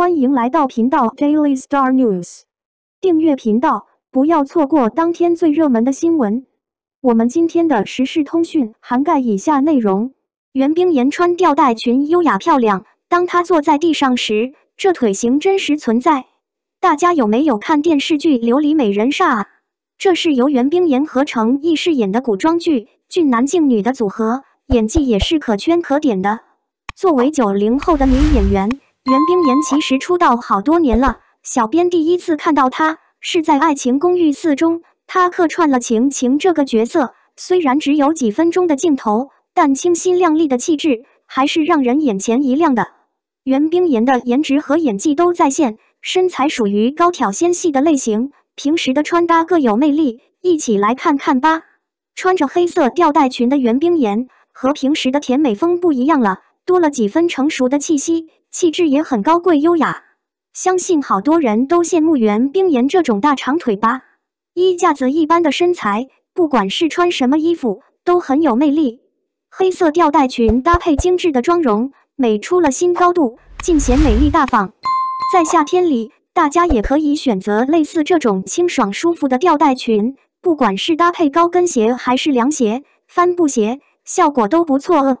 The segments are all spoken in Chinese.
欢迎来到频道 Daily Star News，订阅频道，不要错过当天最热门的新闻。我们今天的时事通讯涵盖以下内容：袁冰妍穿吊带裙优雅漂亮，当她坐在地上时，这腿型真实存在。大家有没有看电视剧《琉璃美人煞》啊？这是由袁冰妍和成毅饰演的古装剧，俊男靓女的组合，演技也是可圈可点的。作为九零后的女演员。袁冰妍其实出道好多年了。小编第一次看到她是在《爱情公寓四》中，她客串了晴晴这个角色。虽然只有几分钟的镜头，但清新靓丽的气质还是让人眼前一亮的。袁冰妍的颜值和演技都在线，身材属于高挑纤细的类型，平时的穿搭各有魅力。一起来看看吧。穿着黑色吊带裙的袁冰妍和平时的甜美风不一样了，多了几分成熟的气息。气质也很高贵优雅，相信好多人都羡慕袁冰妍这种大长腿吧？衣架子一般的身材，不管是穿什么衣服都很有魅力。黑色吊带裙搭配精致的妆容，美出了新高度，尽显美丽大方。在夏天里，大家也可以选择类似这种清爽舒服的吊带裙，不管是搭配高跟鞋还是凉鞋、帆布鞋，效果都不错。哦。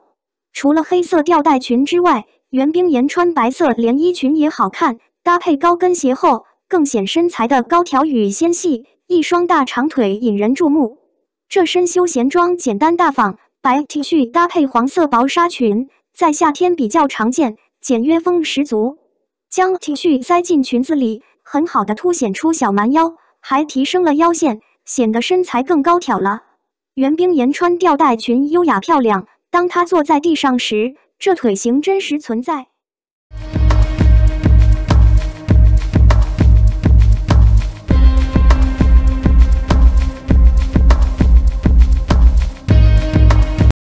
除了黑色吊带裙之外，袁冰妍穿白色连衣裙也好看，搭配高跟鞋后更显身材的高挑与纤细，一双大长腿引人注目。这身休闲装简单大方，白 T 恤搭配黄色薄纱裙，在夏天比较常见，简约风十足。将 T 恤塞进裙子里，很好的凸显出小蛮腰，还提升了腰线，显得身材更高挑了。袁冰妍穿吊带裙优雅漂亮，当她坐在地上时。这腿型真实存在。